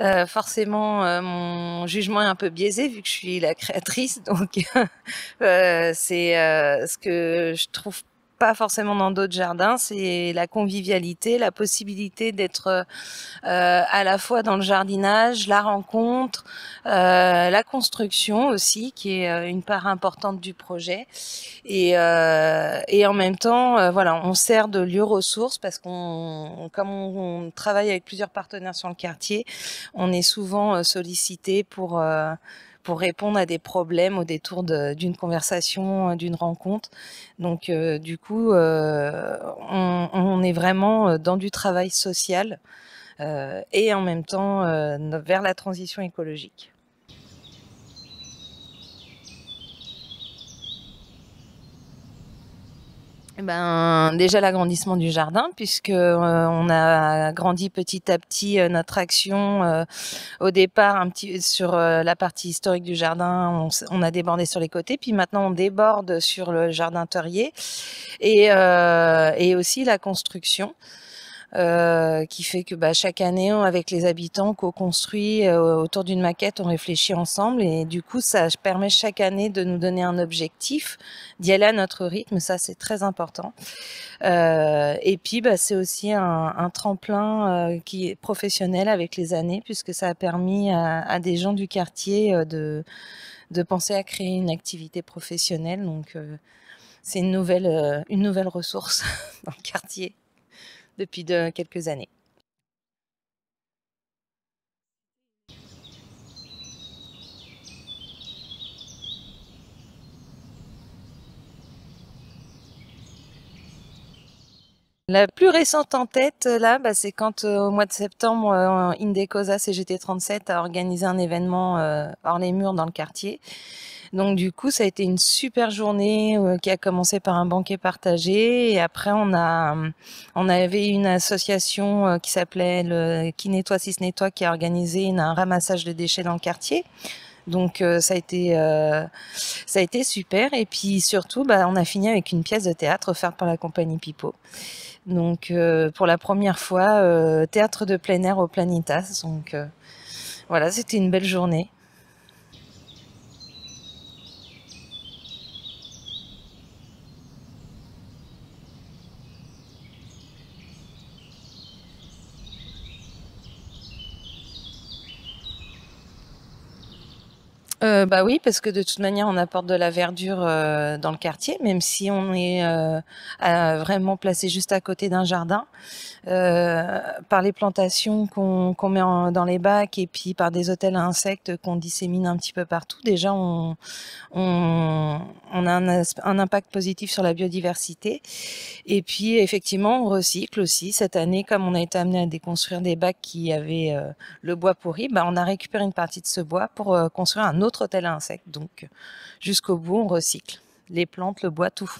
Euh, forcément, euh, mon jugement est un peu biaisé vu que je suis la créatrice, donc euh, c'est ce que je trouve pas forcément dans d'autres jardins, c'est la convivialité, la possibilité d'être euh, à la fois dans le jardinage, la rencontre, euh, la construction aussi, qui est euh, une part importante du projet. Et, en même temps, voilà, on sert de lieu ressource parce qu'on, comme on, on, travaille avec plusieurs partenaires sur le quartier, on est souvent sollicité pour pour répondre à des problèmes au détour d'une conversation, euh, d'une rencontre. Donc euh, du coup, euh, on, est vraiment dans du travail social et en même temps vers la transition écologique. Eh ben, déjà l'agrandissement du jardin, puisque euh, on a grandi petit à petit euh, notre action. Euh, au départ, un petit sur la partie historique du jardin, on, a débordé sur les côtés, puis maintenant on déborde sur le jardin terrier et, et aussi la construction. Euh, qui fait que bah, chaque année, avec les habitants, co-construit euh, autour d'une maquette, on réfléchit ensemble et du coup, ça permet chaque année de nous donner un objectif, d'y aller à notre rythme, ça c'est très important. Euh, et puis, bah, c'est aussi un, un tremplin euh, qui est professionnel avec les années puisque ça a permis à, à des gens du quartier de, de penser à créer une activité professionnelle. Donc, c'est une nouvelle, une nouvelle ressource dans le quartier depuis quelques années. La plus récente en tête, là, bah, c'est quand euh, au mois de septembre, euh, Indecosa CGT37 a organisé un événement euh, hors les murs dans le quartier. Donc du coup, ça a été une super journée euh, qui a commencé par un banquet partagé et après on a euh, on avait une association euh, qui s'appelait le qui nettoie si se nettoie qui a organisé un ramassage de déchets dans le quartier. Donc ça a été ça a été super et puis surtout bah, on a fini avec une pièce de théâtre offerte par la compagnie Pipo. Donc pour la première fois théâtre de plein air au Planitas. Donc voilà, c'était une belle journée. Euh, bah oui, parce que de toute manière, on apporte de la verdure euh, dans le quartier, même si on est euh, vraiment placé juste à côté d'un jardin, par les plantations qu'on met dans les bacs et puis par des hôtels à insectes qu'on dissémine un petit peu partout. Déjà, on, on, a un, impact positif sur la biodiversité. Et puis, effectivement, on recycle aussi. Cette année, comme on a été amené à déconstruire des bacs qui avaient le bois pourri, bah, on a récupéré une partie de ce bois pour construire un autre tel insecte. Donc, jusqu'au bout, on recycle les plantes, le bois, tout.